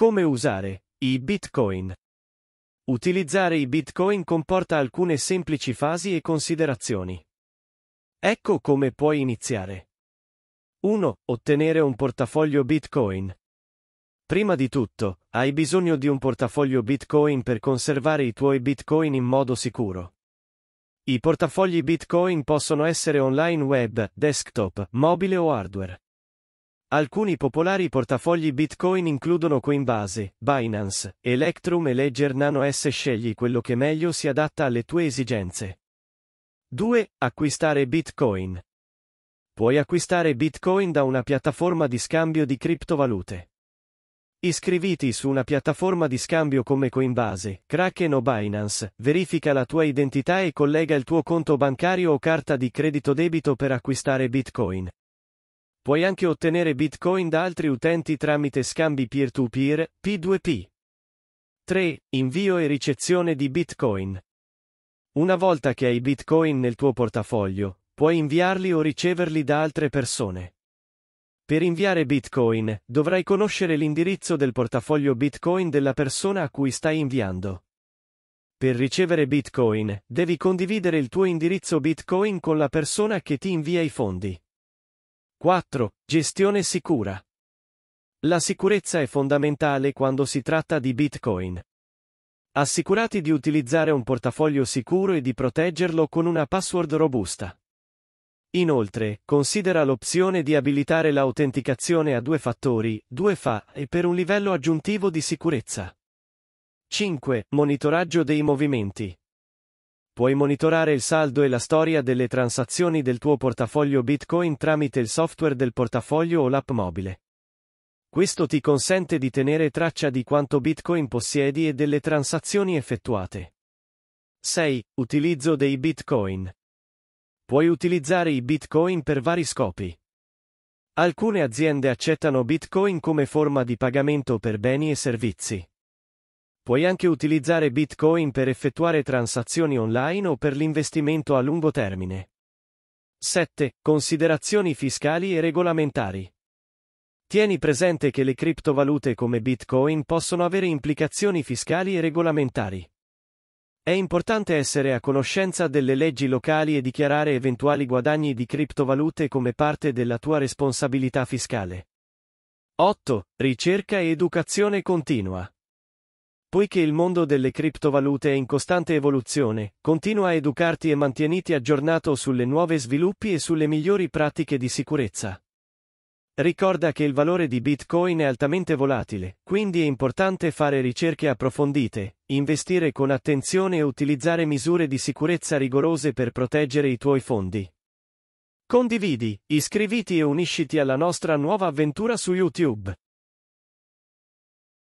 Come usare i bitcoin? Utilizzare i bitcoin comporta alcune semplici fasi e considerazioni. Ecco come puoi iniziare. 1. Ottenere un portafoglio bitcoin. Prima di tutto, hai bisogno di un portafoglio bitcoin per conservare i tuoi bitcoin in modo sicuro. I portafogli bitcoin possono essere online web, desktop, mobile o hardware. Alcuni popolari portafogli Bitcoin includono Coinbase, Binance, Electrum e Ledger Nano S. Scegli quello che meglio si adatta alle tue esigenze. 2. Acquistare Bitcoin. Puoi acquistare Bitcoin da una piattaforma di scambio di criptovalute. Iscriviti su una piattaforma di scambio come Coinbase, Kraken o Binance, verifica la tua identità e collega il tuo conto bancario o carta di credito debito per acquistare Bitcoin. Puoi anche ottenere Bitcoin da altri utenti tramite scambi peer-to-peer, P2P. 3. Invio e ricezione di Bitcoin. Una volta che hai Bitcoin nel tuo portafoglio, puoi inviarli o riceverli da altre persone. Per inviare Bitcoin, dovrai conoscere l'indirizzo del portafoglio Bitcoin della persona a cui stai inviando. Per ricevere Bitcoin, devi condividere il tuo indirizzo Bitcoin con la persona che ti invia i fondi. 4. Gestione sicura. La sicurezza è fondamentale quando si tratta di Bitcoin. Assicurati di utilizzare un portafoglio sicuro e di proteggerlo con una password robusta. Inoltre, considera l'opzione di abilitare l'autenticazione a due fattori, 2FA, e per un livello aggiuntivo di sicurezza. 5. Monitoraggio dei movimenti. Puoi monitorare il saldo e la storia delle transazioni del tuo portafoglio Bitcoin tramite il software del portafoglio o l'app mobile. Questo ti consente di tenere traccia di quanto Bitcoin possiedi e delle transazioni effettuate. 6. Utilizzo dei Bitcoin. Puoi utilizzare i Bitcoin per vari scopi. Alcune aziende accettano Bitcoin come forma di pagamento per beni e servizi. Puoi anche utilizzare Bitcoin per effettuare transazioni online o per l'investimento a lungo termine. 7. Considerazioni fiscali e regolamentari. Tieni presente che le criptovalute come Bitcoin possono avere implicazioni fiscali e regolamentari. È importante essere a conoscenza delle leggi locali e dichiarare eventuali guadagni di criptovalute come parte della tua responsabilità fiscale. 8. Ricerca e educazione continua. Poiché il mondo delle criptovalute è in costante evoluzione, continua a educarti e mantieniti aggiornato sulle nuove sviluppi e sulle migliori pratiche di sicurezza. Ricorda che il valore di Bitcoin è altamente volatile, quindi è importante fare ricerche approfondite, investire con attenzione e utilizzare misure di sicurezza rigorose per proteggere i tuoi fondi. Condividi, iscriviti e unisciti alla nostra nuova avventura su YouTube.